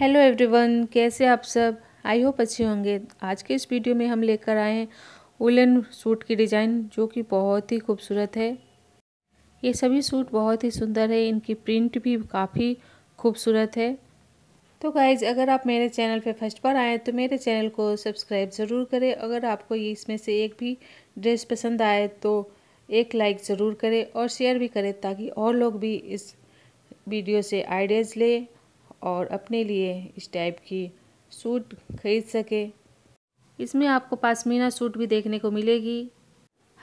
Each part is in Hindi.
हेलो एवरीवन कैसे आप सब आई होप अच्छे होंगे आज के इस वीडियो में हम लेकर आए हैं उलन सूट की डिज़ाइन जो कि बहुत ही खूबसूरत है ये सभी सूट बहुत ही सुंदर है इनकी प्रिंट भी काफ़ी खूबसूरत है तो गाइज अगर आप मेरे चैनल पे फर्स्ट बार आए तो मेरे चैनल को सब्सक्राइब ज़रूर करें अगर आपको ये इसमें से एक भी ड्रेस पसंद आए तो एक लाइक ज़रूर करें और शेयर भी करें ताकि और लोग भी इस वीडियो से आइडियाज़ लें और अपने लिए इस टाइप की सूट खरीद सके इसमें आपको पासमीना सूट भी देखने को मिलेगी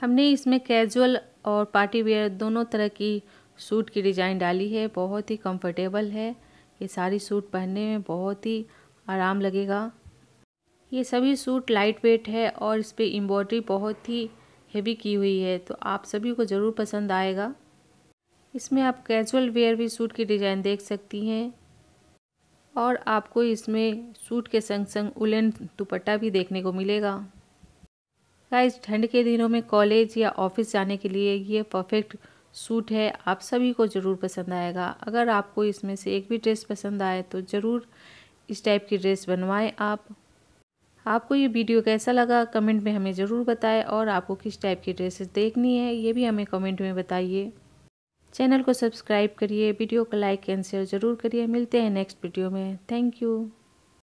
हमने इसमें कैजुअल और पार्टी वेयर दोनों तरह की सूट की डिज़ाइन डाली है बहुत ही कंफर्टेबल है ये सारी सूट पहनने में बहुत ही आराम लगेगा ये सभी सूट लाइट वेट है और इस पर एम्ब्रॉयडरी बहुत ही हेवी की हुई है तो आप सभी को ज़रूर पसंद आएगा इसमें आप कैजुअल वेयर भी सूट की डिज़ाइन देख सकती हैं और आपको इसमें सूट के संग संग उलन दुपट्टा भी देखने को मिलेगा गाइस ठंड के दिनों में कॉलेज या ऑफिस जाने के लिए ये परफेक्ट सूट है आप सभी को ज़रूर पसंद आएगा अगर आपको इसमें से एक भी ड्रेस पसंद आए तो ज़रूर इस टाइप की ड्रेस बनवाएं आप आपको ये वीडियो कैसा लगा कमेंट में हमें ज़रूर बताएं और आपको किस टाइप की ड्रेसेस देखनी है ये भी हमें कमेंट में बताइए चैनल को सब्सक्राइब करिए वीडियो को लाइक एंड शेयर ज़रूर करिए मिलते हैं नेक्स्ट वीडियो में थैंक यू